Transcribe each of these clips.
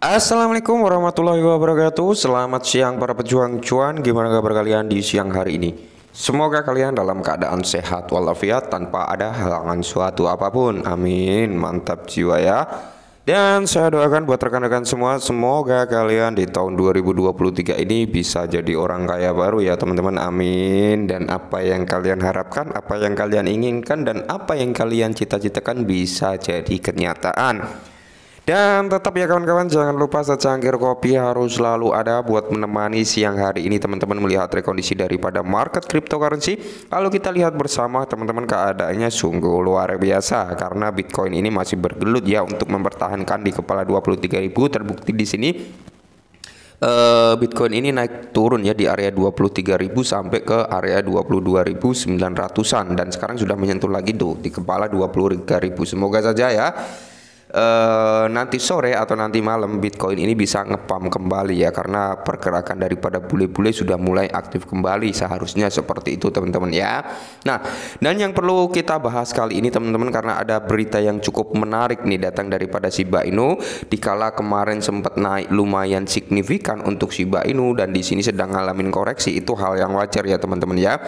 Assalamualaikum warahmatullahi wabarakatuh Selamat siang para pejuang cuan Gimana kabar kalian di siang hari ini Semoga kalian dalam keadaan sehat walafiat Tanpa ada halangan suatu apapun Amin Mantap jiwa ya dan saya doakan buat rekan-rekan semua Semoga kalian di tahun 2023 ini bisa jadi orang kaya baru ya teman-teman Amin Dan apa yang kalian harapkan, apa yang kalian inginkan Dan apa yang kalian cita-citakan bisa jadi kenyataan dan tetap ya kawan-kawan jangan lupa secangkir kopi harus selalu ada buat menemani siang hari ini teman-teman melihat rekondisi daripada market cryptocurrency. Lalu kita lihat bersama teman-teman keadaannya sungguh luar biasa karena Bitcoin ini masih bergelut ya untuk mempertahankan di kepala 23.000 terbukti di sini eh, Bitcoin ini naik turun ya di area 23.000 sampai ke area 22.900-an dan sekarang sudah menyentuh lagi tuh di kepala 23.000 Semoga saja ya Eh, nanti sore atau nanti malam Bitcoin ini bisa ngepam kembali ya karena pergerakan daripada bule-bule sudah mulai aktif kembali seharusnya seperti itu teman-teman ya. Nah, dan yang perlu kita bahas kali ini teman-teman karena ada berita yang cukup menarik nih datang daripada Shiba Inu dikala kemarin sempat naik lumayan signifikan untuk Shiba Inu dan di sini sedang ngalamin koreksi itu hal yang wajar ya teman-teman ya.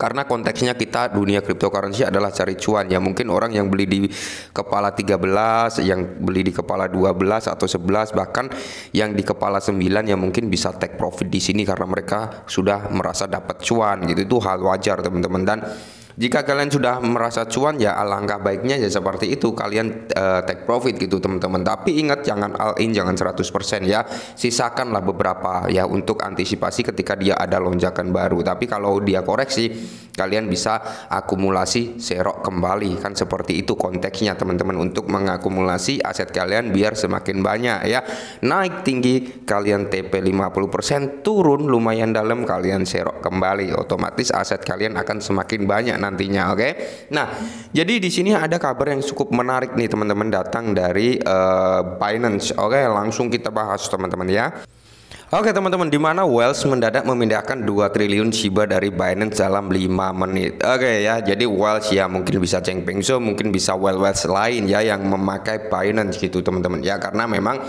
Karena konteksnya kita dunia cryptocurrency adalah cari cuan ya. Mungkin orang yang beli di kepala 13, yang beli di kepala 12 atau 11 bahkan yang di kepala 9 yang mungkin bisa take profit di sini karena mereka sudah merasa dapat cuan gitu. Itu hal wajar teman-teman dan jika kalian sudah merasa cuan ya alangkah baiknya ya seperti itu kalian uh, take profit gitu teman-teman. Tapi ingat jangan all in jangan 100% ya. Sisakanlah beberapa ya untuk antisipasi ketika dia ada lonjakan baru. Tapi kalau dia koreksi kalian bisa akumulasi serok kembali kan seperti itu konteksnya teman-teman untuk mengakumulasi aset kalian biar semakin banyak ya. Naik tinggi kalian TP 50% turun lumayan dalam kalian serok kembali otomatis aset kalian akan semakin banyak nanti nantinya, oke? Okay? Nah, jadi di sini ada kabar yang cukup menarik nih teman-teman datang dari uh, Binance, oke? Okay? Langsung kita bahas teman-teman ya. Oke teman-teman, di mana Wells mendadak memindahkan 2 triliun Shiba dari Binance dalam 5 menit. Oke ya, jadi Wells ya mungkin bisa Cheng Pengso, mungkin bisa Well Wells lain ya yang memakai Binance gitu teman-teman. Ya karena memang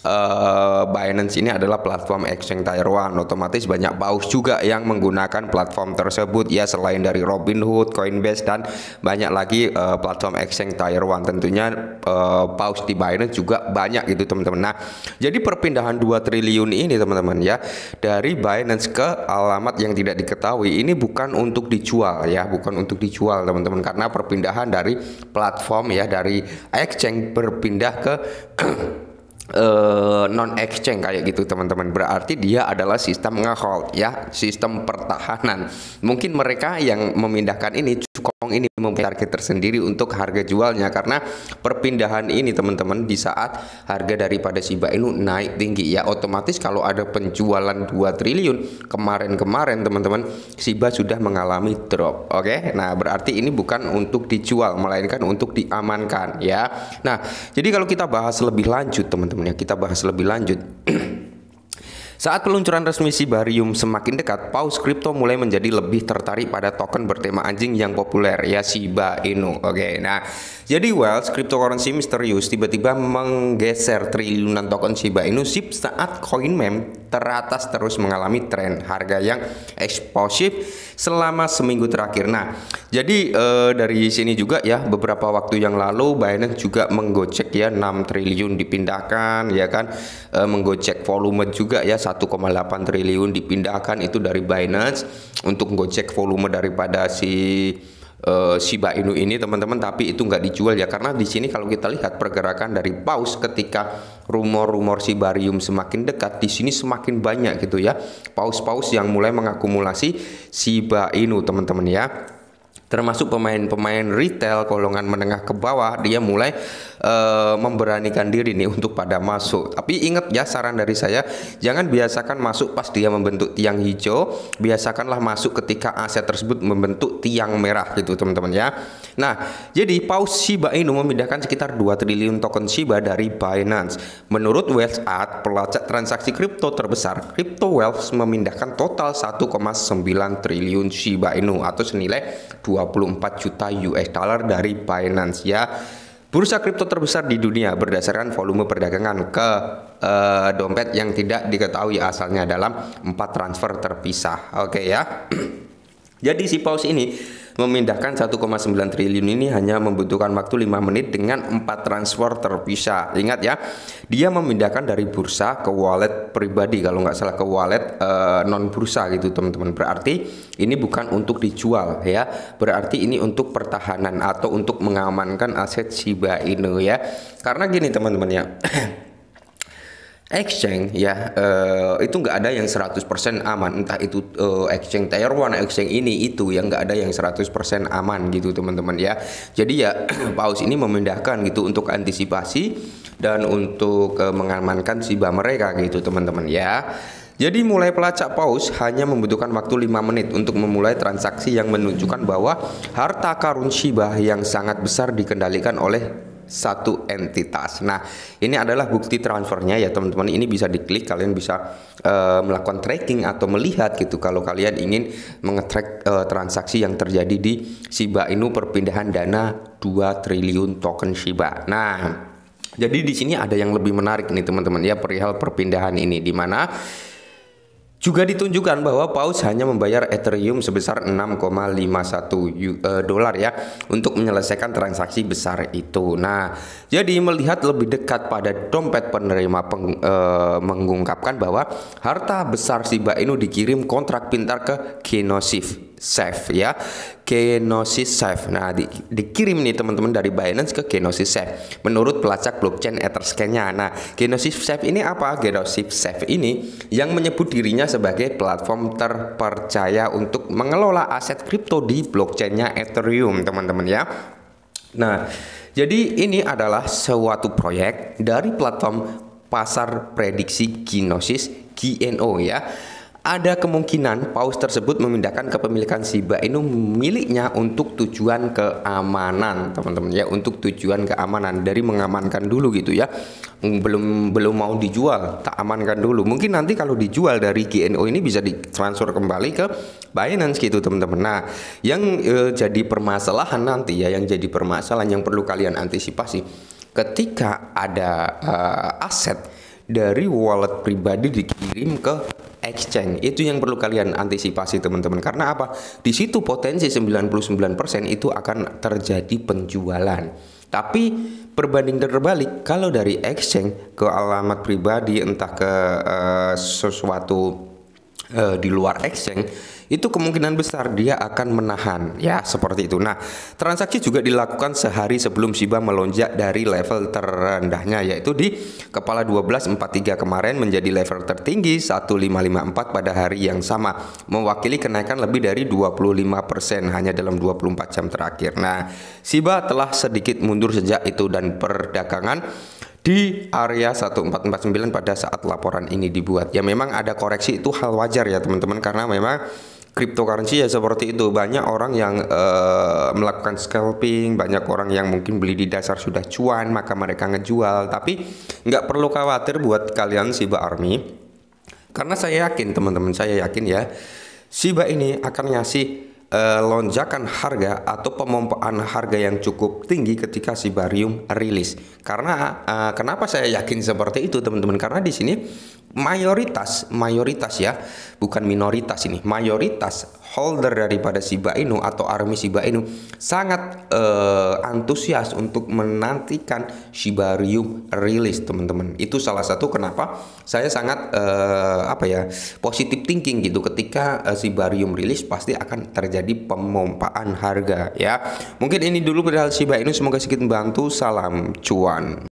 Eh, Binance ini adalah platform exchange Taiwan, otomatis banyak paus juga yang menggunakan platform tersebut ya selain dari Robinhood, Coinbase dan banyak lagi uh, platform exchange Taiwan. Tentunya uh, paus di Binance juga banyak gitu teman-teman. Nah, jadi perpindahan 2 triliun ini teman-teman ya dari Binance ke alamat yang tidak diketahui ini bukan untuk dijual ya, bukan untuk dijual teman-teman karena perpindahan dari platform ya dari exchange berpindah ke Uh, eh, non exchange kayak gitu teman-teman berarti dia adalah sistem ngehold ya sistem pertahanan mungkin mereka yang memindahkan ini Kong ini mempunyai target tersendiri untuk harga jualnya karena perpindahan ini teman-teman di saat harga daripada Shiba Inu naik tinggi ya otomatis kalau ada penjualan 2 triliun kemarin-kemarin teman-teman Shiba sudah mengalami drop oke okay? nah berarti ini bukan untuk dijual melainkan untuk diamankan ya nah jadi kalau kita bahas lebih lanjut teman-teman ya kita bahas lebih lanjut saat peluncuran resmi Sibarium semakin dekat, paus kripto mulai menjadi lebih tertarik pada token bertema anjing yang populer ya Shiba Inu. Oke, nah jadi Wells cryptocurrency misterius tiba-tiba menggeser triliunan token Shiba Inu SIP saat koin mem teratas terus mengalami tren harga yang eksplosif selama seminggu terakhir. Nah, jadi eh, dari sini juga ya beberapa waktu yang lalu Binance juga menggocek ya 6 triliun dipindahkan ya kan eh, menggocek volume juga ya 1,8 triliun dipindahkan itu dari Binance untuk menggocek volume daripada si eh, Shiba Inu ini teman-teman tapi itu nggak dijual ya karena di sini kalau kita lihat pergerakan dari paus ketika rumor-rumor Sibarium semakin dekat di sini semakin banyak gitu ya paus-paus yang mulai mengakumulasi Shiba Inu teman-teman ya termasuk pemain-pemain retail golongan menengah ke bawah dia mulai uh, memberanikan diri nih untuk pada masuk. Tapi ingat ya saran dari saya jangan biasakan masuk pas dia membentuk tiang hijau, biasakanlah masuk ketika aset tersebut membentuk tiang merah gitu teman-teman ya. Nah, jadi paus Shiba Inu memindahkan sekitar 2 triliun token Shiba dari Binance. Menurut Wealth pelacak transaksi kripto terbesar, Crypto Wealth memindahkan total 1,9 triliun Shiba Inu atau senilai 2 24 juta US dollar dari Binance ya. Bursa kripto terbesar di dunia berdasarkan volume perdagangan ke uh, dompet yang tidak diketahui asalnya dalam empat transfer terpisah. Oke okay, ya. Jadi si paus ini Memindahkan 1,9 triliun ini hanya membutuhkan waktu 5 menit dengan 4 transfer terpisah. Ingat ya, dia memindahkan dari bursa ke wallet pribadi kalau nggak salah ke wallet e, eh, non bursa gitu teman-teman. Berarti ini bukan untuk dijual ya. Berarti ini untuk pertahanan atau untuk mengamankan aset Shiba Inu ya. Karena gini teman-teman ya. exchange ya uh, itu nggak ada yang 100% aman entah itu uh, exchange tier one exchange ini itu yang nggak ada yang 100% aman gitu teman-teman ya jadi ya paus ini memindahkan gitu untuk antisipasi dan untuk uh, mengamankan siba mereka gitu teman-teman ya jadi mulai pelacak paus hanya membutuhkan waktu 5 menit untuk memulai transaksi yang menunjukkan bahwa harta karun Shiba yang sangat besar dikendalikan oleh satu entitas. Nah, ini adalah bukti transfernya ya teman-teman. Ini bisa diklik, kalian bisa uh, melakukan tracking atau melihat gitu. Kalau kalian ingin mengetrack uh, transaksi yang terjadi di Shiba Inu perpindahan dana 2 triliun token Shiba. Nah, jadi di sini ada yang lebih menarik nih teman-teman ya perihal perpindahan ini di mana juga ditunjukkan bahwa Paus hanya membayar Ethereum sebesar 6,51 eh, dolar ya untuk menyelesaikan transaksi besar itu. Nah, jadi melihat lebih dekat pada dompet penerima peng, e, mengungkapkan bahwa harta besar Shiba Inu dikirim kontrak pintar ke Kinosif Safe ya Kenosis Safe nah di, dikirim nih teman-teman dari Binance ke Kenosis Safe menurut pelacak blockchain Etherscan-nya nah Kenosis Safe ini apa Kenosis Safe ini yang menyebut dirinya sebagai platform terpercaya untuk mengelola aset kripto di blockchainnya Ethereum teman-teman ya nah jadi ini adalah suatu proyek dari platform pasar prediksi Kenosis GNO ya ada kemungkinan paus tersebut memindahkan kepemilikan Shiba Inu miliknya untuk tujuan keamanan, teman-teman ya, untuk tujuan keamanan dari mengamankan dulu gitu ya. Belum belum mau dijual, tak amankan dulu. Mungkin nanti kalau dijual dari GNO ini bisa ditransfer kembali ke Binance gitu, teman-teman. Nah, yang e, jadi permasalahan nanti ya, yang jadi permasalahan yang perlu kalian antisipasi ketika ada e, aset dari wallet pribadi dikirim ke exchange. Itu yang perlu kalian antisipasi teman-teman. Karena apa? Di situ potensi 99% itu akan terjadi penjualan. Tapi perbandingan terbalik kalau dari exchange ke alamat pribadi entah ke uh, sesuatu uh, di luar exchange itu kemungkinan besar dia akan menahan ya seperti itu. Nah, transaksi juga dilakukan sehari sebelum Shiba melonjak dari level terendahnya yaitu di kepala 1243 kemarin menjadi level tertinggi 1554 pada hari yang sama mewakili kenaikan lebih dari 25% hanya dalam 24 jam terakhir. Nah, Shiba telah sedikit mundur sejak itu dan perdagangan di area 1449 pada saat laporan ini dibuat. Ya memang ada koreksi itu hal wajar ya teman-teman karena memang cryptocurrency ya seperti itu banyak orang yang uh, melakukan scalping banyak orang yang mungkin beli di dasar sudah cuan maka mereka ngejual tapi nggak perlu khawatir buat kalian Shiba Army karena saya yakin teman-teman saya yakin ya Shiba ini akan ngasih Eh, lonjakan harga atau pemompaan harga yang cukup tinggi ketika si barium rilis. Karena eh, kenapa saya yakin seperti itu teman-teman? Karena di sini mayoritas mayoritas ya, bukan minoritas ini. Mayoritas holder daripada Shiba Inu atau army Shiba Inu sangat uh, antusias untuk menantikan Shibarium rilis teman-teman. Itu salah satu kenapa saya sangat uh, apa ya positif thinking gitu ketika uh, eh, Shibarium rilis pasti akan terjadi pemompaan harga ya. Mungkin ini dulu perihal Shiba Inu semoga sedikit membantu. Salam cuan.